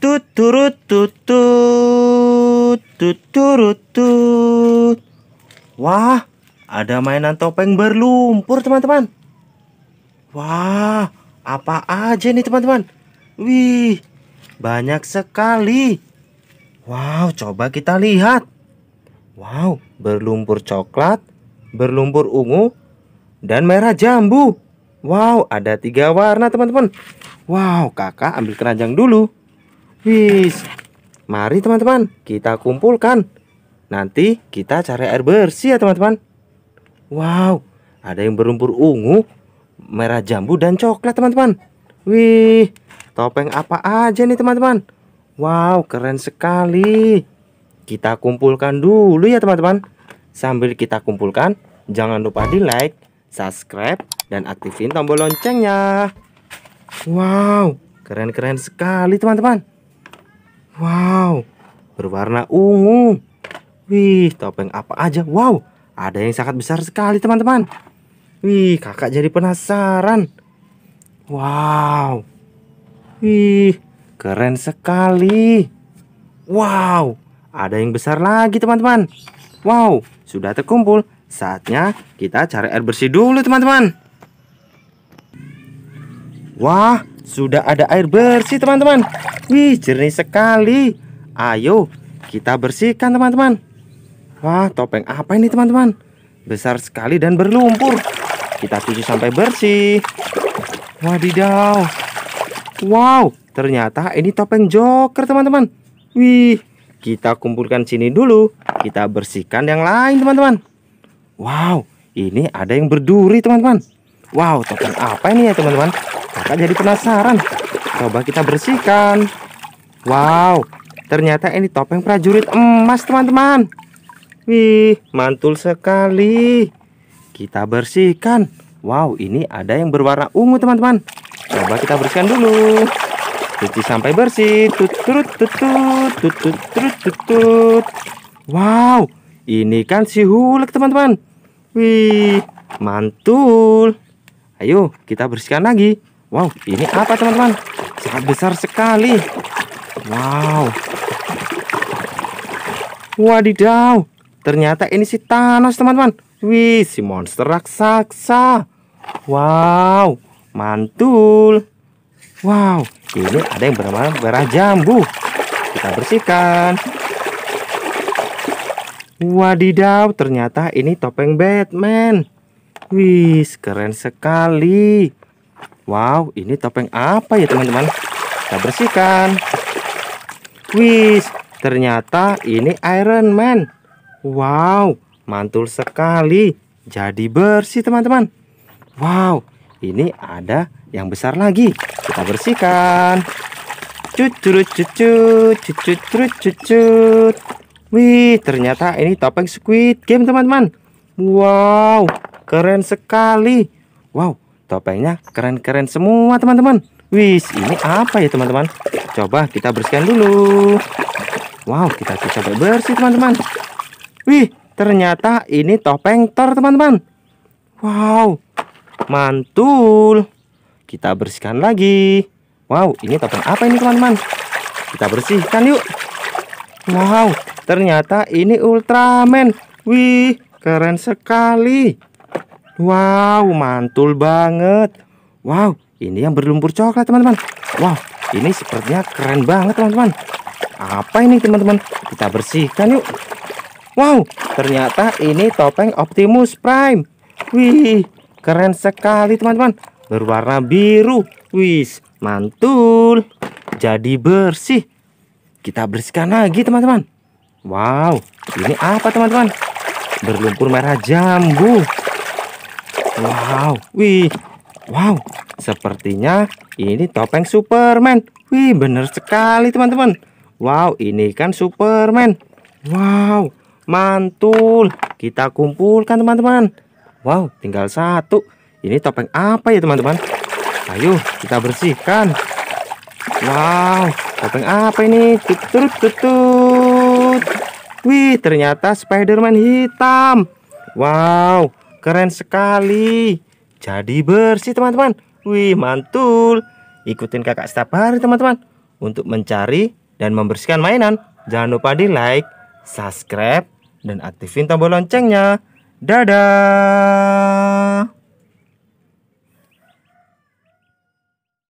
wah ada mainan topeng berlumpur teman-teman wah apa aja nih teman-teman wih banyak sekali wow coba kita lihat wow berlumpur coklat berlumpur ungu dan merah jambu wow ada tiga warna teman-teman wow kakak ambil keranjang dulu Wis. Mari teman-teman, kita kumpulkan. Nanti kita cari air bersih ya teman-teman. Wow, ada yang berlumpur ungu, merah jambu dan coklat teman-teman. Wih, topeng apa aja nih teman-teman? Wow, keren sekali. Kita kumpulkan dulu ya teman-teman. Sambil kita kumpulkan, jangan lupa di like, subscribe, dan aktifin tombol loncengnya. Wow, keren-keren sekali teman-teman. Wow, berwarna ungu. Wih, topeng apa aja? Wow, ada yang sangat besar sekali teman-teman. Wih, kakak jadi penasaran. Wow. Wih, keren sekali. Wow, ada yang besar lagi teman-teman. Wow, sudah terkumpul. Saatnya kita cari air bersih dulu teman-teman. Wah, sudah ada air bersih teman-teman Wih jernih sekali Ayo kita bersihkan teman-teman Wah topeng apa ini teman-teman Besar sekali dan berlumpur Kita cuci sampai bersih Wadidaw Wow ternyata ini topeng joker teman-teman Wih kita kumpulkan sini dulu Kita bersihkan yang lain teman-teman Wow ini ada yang berduri teman-teman Wow topeng apa ini ya teman-teman Kakak jadi penasaran. Coba kita bersihkan. Wow, ternyata ini topeng prajurit emas, teman-teman. Wih, mantul sekali. Kita bersihkan. Wow, ini ada yang berwarna ungu, teman-teman. Coba kita bersihkan dulu. Cuci sampai bersih. tutut tutut tutut tutut tutut Wow, ini kan si hulek teman-teman. Wih, mantul. Ayo, kita bersihkan lagi. Wow, ini apa teman-teman? Sangat besar sekali. Wow. Wadidaw. Ternyata ini si Thanos teman-teman. Wih, si monster raksasa. Wow, mantul. Wow, ini ada yang bernama merah jambu. Kita bersihkan. Wadidaw, ternyata ini topeng Batman. Wih, keren sekali. Wow, ini topeng apa ya teman-teman? Kita bersihkan. Wih, ternyata ini Iron Man. Wow, mantul sekali. Jadi bersih teman-teman. Wow, ini ada yang besar lagi. Kita bersihkan. Cucurut cucut, cucut, cucut, cucut. Wih, ternyata ini topeng Squid Game teman-teman. Wow, keren sekali. Wow, Topengnya keren-keren semua teman-teman Wis ini apa ya teman-teman Coba kita bersihkan dulu Wow kita coba bersih teman-teman Wih ternyata ini topeng tor teman-teman Wow mantul Kita bersihkan lagi Wow ini topeng apa ini teman-teman Kita bersihkan yuk Wow ternyata ini Ultraman Wih keren sekali Wow, mantul banget. Wow, ini yang berlumpur coklat, teman-teman. Wow, ini sepertinya keren banget, teman-teman. Apa ini, teman-teman? Kita bersihkan yuk. Wow, ternyata ini topeng Optimus Prime. Wih, keren sekali, teman-teman. Berwarna biru. Wih, mantul. Jadi bersih. Kita bersihkan lagi, teman-teman. Wow, ini apa, teman-teman? Berlumpur merah jambu. Wow, wih, wow, sepertinya ini topeng Superman. Wih, bener sekali teman-teman. Wow, ini kan Superman. Wow, mantul. Kita kumpulkan teman-teman. Wow, tinggal satu. Ini topeng apa ya teman-teman? Ayo, kita bersihkan. Wow, topeng apa ini? Tutut, tutut. Wih, ternyata Spider-Man hitam. Wow, Keren sekali. Jadi bersih teman-teman. Wih mantul. Ikutin kakak setiap hari teman-teman. Untuk mencari dan membersihkan mainan. Jangan lupa di like, subscribe, dan aktifin tombol loncengnya. Dadah.